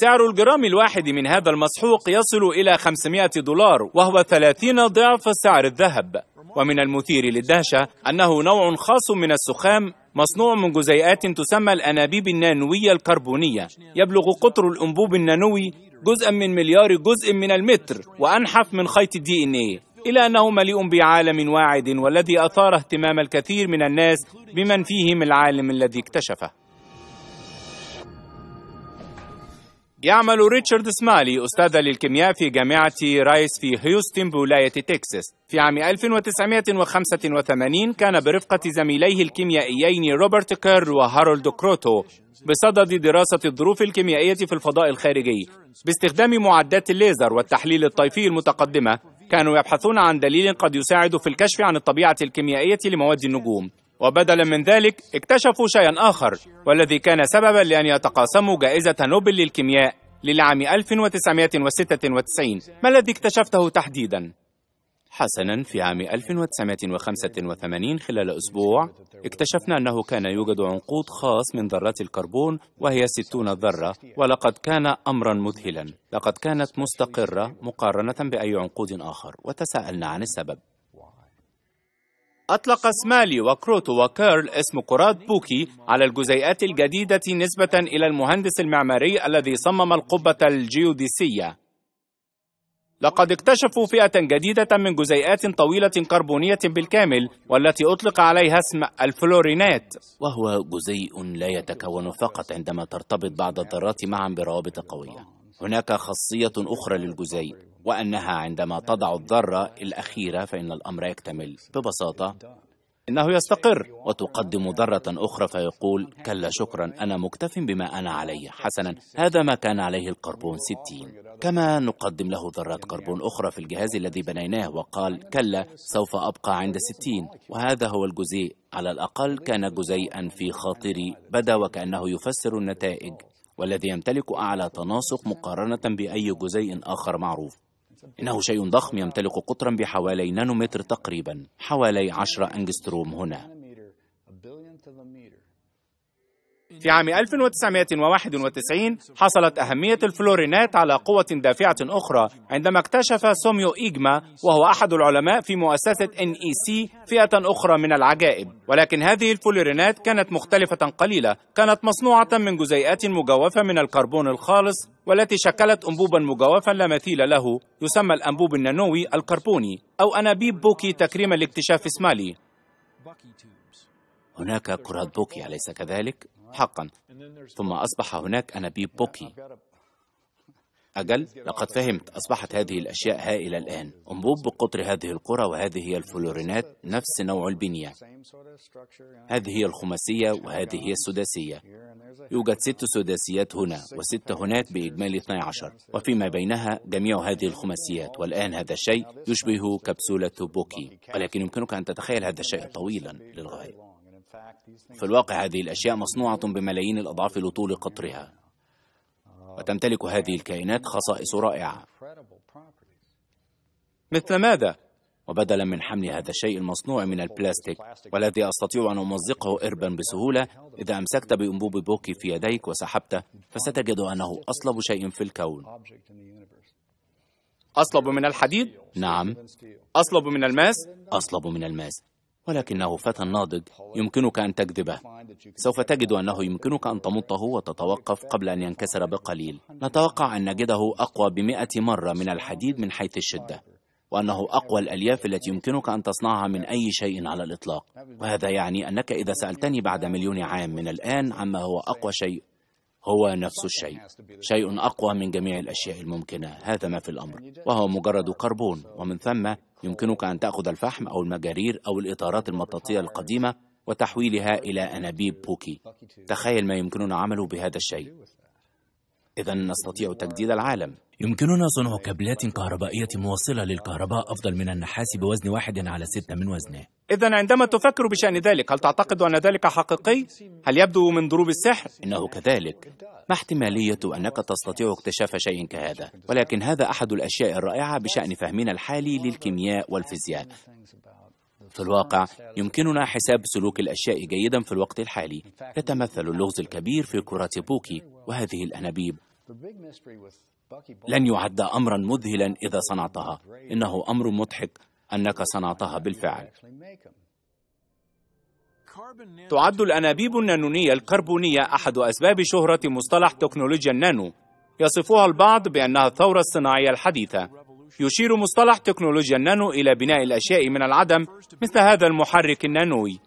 سعر الجرام الواحد من هذا المسحوق يصل إلى 500 دولار وهو 30 ضعف سعر الذهب ومن المثير للدهشة أنه نوع خاص من السخام مصنوع من جزيئات تسمى الأنابيب النانوية الكربونية يبلغ قطر الأنبوب النانوي جزءا من مليار جزء من المتر وأنحف من خيط الدي إن إيه إلى أنه مليء بعالم واعد والذي أثار اهتمام الكثير من الناس بمن فيهم العالم الذي اكتشفه يعمل ريتشارد سمالي أستاذا للكيمياء في جامعة رايس في هيوستن بولاية تكساس في عام 1985 كان برفقة زميليه الكيميائيين روبرت كير وهارولد كروتو بصدد دراسة الظروف الكيميائية في الفضاء الخارجي باستخدام معدات الليزر والتحليل الطيفي المتقدمة كانوا يبحثون عن دليل قد يساعد في الكشف عن الطبيعة الكيميائية لمواد النجوم وبدلا من ذلك اكتشفوا شيئا آخر والذي كان سببا لأن يتقاسموا جائزة نوبل للكيمياء للعام 1996 ما الذي اكتشفته تحديدا؟ حسنا في عام 1985 خلال أسبوع اكتشفنا أنه كان يوجد عنقود خاص من ذرات الكربون وهي 60 ذرة ولقد كان أمرا مذهلا لقد كانت مستقرة مقارنة بأي عنقود آخر وتساءلنا عن السبب أطلق سمالي وكروتو وكيرل اسم قراط بوكي على الجزيئات الجديدة نسبة إلى المهندس المعماري الذي صمم القبة الجيوديسية. لقد اكتشفوا فئة جديدة من جزيئات طويلة كربونية بالكامل والتي أطلق عليها اسم الفلورينات وهو جزيء لا يتكون فقط عندما ترتبط بعض الذرات معا بروابط قوية هناك خاصية أخرى للجزيء وأنها عندما تضع الذرة الأخيرة فإن الأمر يكتمل ببساطة إنه يستقر وتقدم ذرة أخرى فيقول كلا شكرا أنا مكتف بما أنا عليه حسنا هذا ما كان عليه الكربون 60 كما نقدم له ذرات كربون أخرى في الجهاز الذي بنيناه وقال كلا سوف أبقى عند 60 وهذا هو الجزيء على الأقل كان جزيئا في خاطري بدا وكأنه يفسر النتائج والذي يمتلك أعلى تناسق مقارنة بأي جزيء آخر معروف إنه شيء ضخم يمتلك قطرا بحوالي نانومتر تقريبا حوالي عشرة أنجستروم هنا في عام 1991 حصلت أهمية الفلورينات على قوة دافعة أخرى عندما اكتشف سوميو إيجما وهو أحد العلماء في مؤسسة NEC فئة أخرى من العجائب ولكن هذه الفلورينات كانت مختلفة قليلة كانت مصنوعة من جزيئات مجوفة من الكربون الخالص والتي شكلت أنبوبا مجوفا لا مثيل له يسمى الأنبوب النانوي الكربوني أو أنابيب بوكي تكريما لاكتشاف سمالي هناك كرات بوكي أليس كذلك؟ حقا ثم أصبح هناك أنابيب بوكي أجل لقد فهمت أصبحت هذه الأشياء هائلة الآن أنبوب بقطر هذه القرى وهذه هي الفلورينات نفس نوع البنية هذه هي الخماسية وهذه هي السداسية يوجد ست سداسيات هنا وست هناك بإجمالي 12 وفيما بينها جميع هذه الخماسيات والآن هذا الشيء يشبه كبسولة بوكي ولكن يمكنك أن تتخيل هذا الشيء طويلا للغاية في الواقع هذه الأشياء مصنوعة بملايين الأضعاف لطول قطرها وتمتلك هذه الكائنات خصائص رائعة مثل ماذا؟ وبدلا من حمل هذا الشيء المصنوع من البلاستيك والذي أستطيع أن أمزقه إربا بسهولة إذا أمسكت بأنبوب بوكي في يديك وسحبته فستجد أنه أصلب شيء في الكون أصلب من الحديد؟ نعم أصلب من الماس؟ أصلب من الماس ولكنه فتى ناضج يمكنك أن تكذبه سوف تجد أنه يمكنك أن تمطه وتتوقف قبل أن ينكسر بقليل نتوقع أن نجده أقوى بمئة مرة من الحديد من حيث الشدة وأنه أقوى الألياف التي يمكنك أن تصنعها من أي شيء على الإطلاق وهذا يعني أنك إذا سألتني بعد مليون عام من الآن عما هو أقوى شيء هو نفس الشيء شيء أقوى من جميع الأشياء الممكنة هذا ما في الأمر وهو مجرد كربون ومن ثم يمكنك أن تأخذ الفحم أو المجارير أو الإطارات المطاطية القديمة وتحويلها إلى أنابيب بوكي تخيل ما يمكننا عمله بهذا الشيء إذا نستطيع تجديد العالم يمكننا صنع كابلات كهربائية موصلة للكهرباء أفضل من النحاس بوزن واحد على ستة من وزنه إذا عندما تفكر بشأن ذلك هل تعتقد أن ذلك حقيقي؟ هل يبدو من ضروب السحر؟ إنه كذلك ما احتمالية أنك تستطيع اكتشاف شيء كهذا؟ ولكن هذا أحد الأشياء الرائعة بشأن فهمنا الحالي للكيمياء والفيزياء في الواقع يمكننا حساب سلوك الأشياء جيدا في الوقت الحالي يتمثل اللغز الكبير في كرة بوكي وهذه الأنابيب لن يعد أمرا مذهلا إذا صنعتها إنه أمر مضحك أنك صنعتها بالفعل تعد الأنابيب النانونية الكربونية أحد أسباب شهرة مصطلح تكنولوجيا النانو يصفها البعض بأنها الثورة الصناعية الحديثة يشير مصطلح تكنولوجيا النانو إلى بناء الأشياء من العدم مثل هذا المحرك النانوي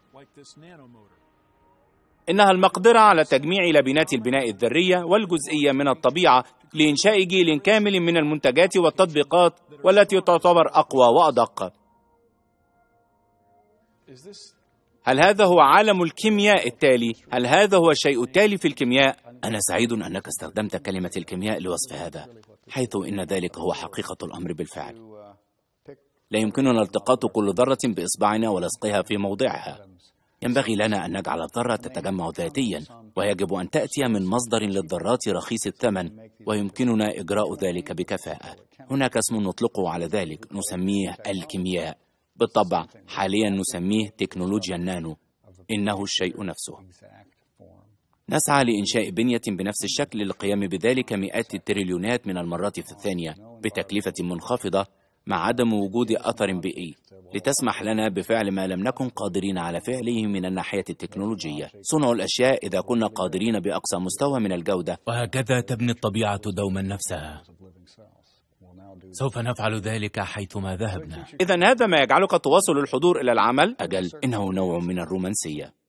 إنها المقدرة على تجميع لبنات البناء الذرية والجزئية من الطبيعة لإنشاء جيل كامل من المنتجات والتطبيقات والتي تعتبر أقوى وأدق. هل هذا هو عالم الكيمياء التالي؟ هل هذا هو الشيء التالي في الكيمياء؟ أنا سعيد أنك استخدمت كلمة الكيمياء لوصف هذا، حيث إن ذلك هو حقيقة الأمر بالفعل. لا يمكننا التقاط كل ذرة بإصبعنا ولصقها في موضعها، ينبغي لنا أن نجعل الذرة تتجمع ذاتيا ويجب أن تأتي من مصدر للذرات رخيص الثمن ويمكننا إجراء ذلك بكفاءة هناك اسم نطلقه على ذلك نسميه الكيمياء بالطبع حاليا نسميه تكنولوجيا النانو إنه الشيء نفسه نسعى لإنشاء بنية بنفس الشكل للقيام بذلك مئات التريليونات من المرات في الثانية بتكلفة منخفضة مع عدم وجود أثر بيئي لتسمح لنا بفعل ما لم نكن قادرين على فعله من الناحية التكنولوجية صنع الأشياء إذا كنا قادرين بأقصى مستوى من الجودة وهكذا تبني الطبيعة دوما نفسها سوف نفعل ذلك حيثما ذهبنا إذا هذا ما يجعلك تواصل الحضور إلى العمل أجل إنه نوع من الرومانسية